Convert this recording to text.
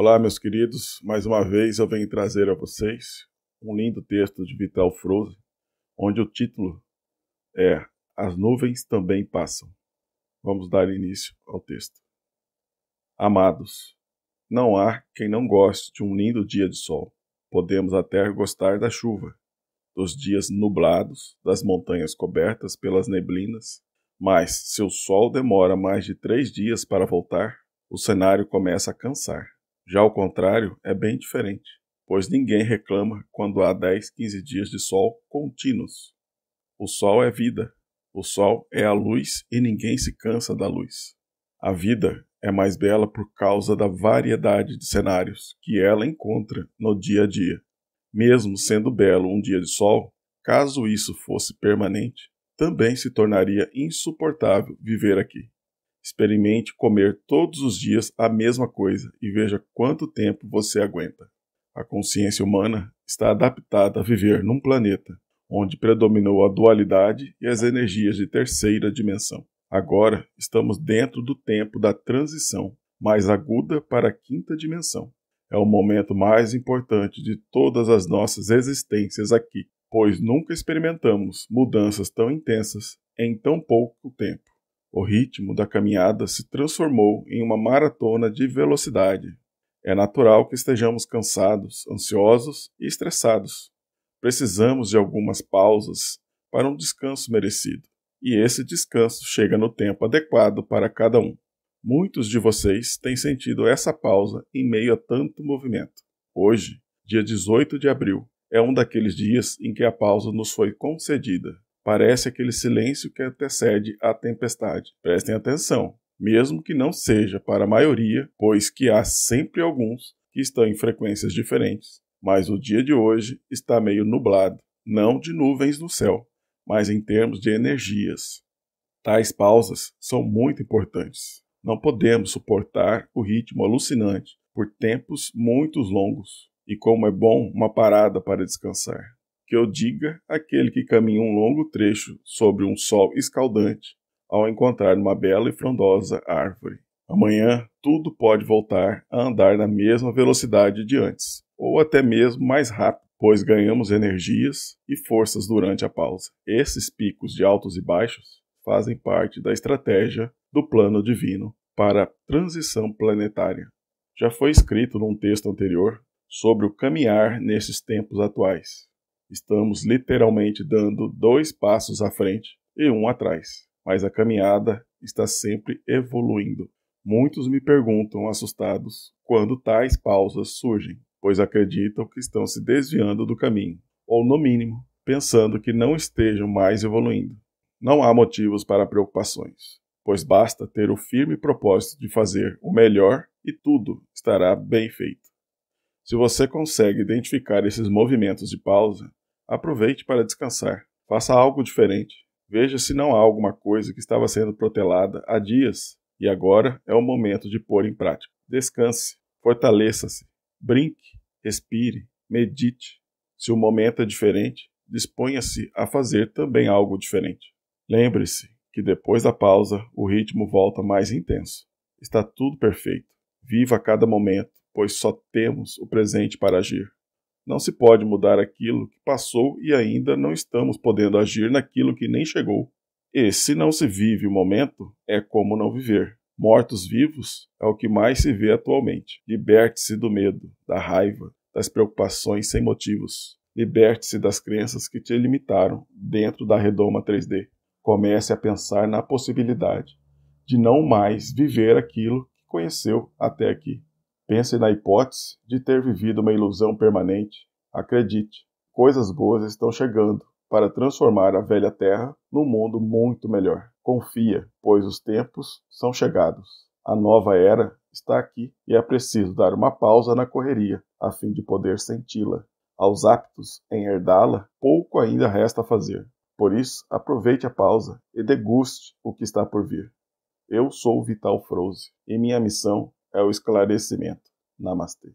Olá, meus queridos. Mais uma vez eu venho trazer a vocês um lindo texto de Vital Froze, onde o título é As nuvens também passam. Vamos dar início ao texto. Amados, não há quem não goste de um lindo dia de sol. Podemos até gostar da chuva, dos dias nublados, das montanhas cobertas pelas neblinas, mas se o sol demora mais de três dias para voltar, o cenário começa a cansar. Já o contrário, é bem diferente, pois ninguém reclama quando há 10, 15 dias de sol contínuos. O sol é vida, o sol é a luz e ninguém se cansa da luz. A vida é mais bela por causa da variedade de cenários que ela encontra no dia a dia. Mesmo sendo belo um dia de sol, caso isso fosse permanente, também se tornaria insuportável viver aqui. Experimente comer todos os dias a mesma coisa e veja quanto tempo você aguenta. A consciência humana está adaptada a viver num planeta onde predominou a dualidade e as energias de terceira dimensão. Agora estamos dentro do tempo da transição mais aguda para a quinta dimensão. É o momento mais importante de todas as nossas existências aqui, pois nunca experimentamos mudanças tão intensas em tão pouco tempo. O ritmo da caminhada se transformou em uma maratona de velocidade. É natural que estejamos cansados, ansiosos e estressados. Precisamos de algumas pausas para um descanso merecido, e esse descanso chega no tempo adequado para cada um. Muitos de vocês têm sentido essa pausa em meio a tanto movimento. Hoje, dia 18 de abril, é um daqueles dias em que a pausa nos foi concedida. Parece aquele silêncio que antecede a tempestade. Prestem atenção, mesmo que não seja para a maioria, pois que há sempre alguns que estão em frequências diferentes. Mas o dia de hoje está meio nublado, não de nuvens no céu, mas em termos de energias. Tais pausas são muito importantes. Não podemos suportar o ritmo alucinante por tempos muito longos, e como é bom uma parada para descansar que eu diga aquele que caminha um longo trecho sobre um sol escaldante, ao encontrar uma bela e frondosa árvore. Amanhã tudo pode voltar a andar na mesma velocidade de antes, ou até mesmo mais rápido, pois ganhamos energias e forças durante a pausa. Esses picos de altos e baixos fazem parte da estratégia do plano divino para a transição planetária. Já foi escrito num texto anterior sobre o caminhar nesses tempos atuais. Estamos literalmente dando dois passos à frente e um atrás, mas a caminhada está sempre evoluindo. Muitos me perguntam, assustados, quando tais pausas surgem, pois acreditam que estão se desviando do caminho, ou, no mínimo, pensando que não estejam mais evoluindo. Não há motivos para preocupações, pois basta ter o firme propósito de fazer o melhor e tudo estará bem feito. Se você consegue identificar esses movimentos de pausa, Aproveite para descansar. Faça algo diferente. Veja se não há alguma coisa que estava sendo protelada há dias e agora é o momento de pôr em prática. Descanse, fortaleça-se, brinque, respire, medite. Se o momento é diferente, disponha-se a fazer também algo diferente. Lembre-se que depois da pausa o ritmo volta mais intenso. Está tudo perfeito. Viva cada momento, pois só temos o presente para agir. Não se pode mudar aquilo que passou e ainda não estamos podendo agir naquilo que nem chegou. E se não se vive o momento, é como não viver. Mortos-vivos é o que mais se vê atualmente. Liberte-se do medo, da raiva, das preocupações sem motivos. Liberte-se das crenças que te limitaram dentro da redoma 3D. Comece a pensar na possibilidade de não mais viver aquilo que conheceu até aqui. Pense na hipótese de ter vivido uma ilusão permanente. Acredite, coisas boas estão chegando para transformar a velha terra num mundo muito melhor. Confia, pois os tempos são chegados. A nova era está aqui e é preciso dar uma pausa na correria, a fim de poder senti-la. Aos aptos em herdá-la, pouco ainda resta fazer. Por isso, aproveite a pausa e deguste o que está por vir. Eu sou Vital Froze e minha missão é o esclarecimento. Namastê.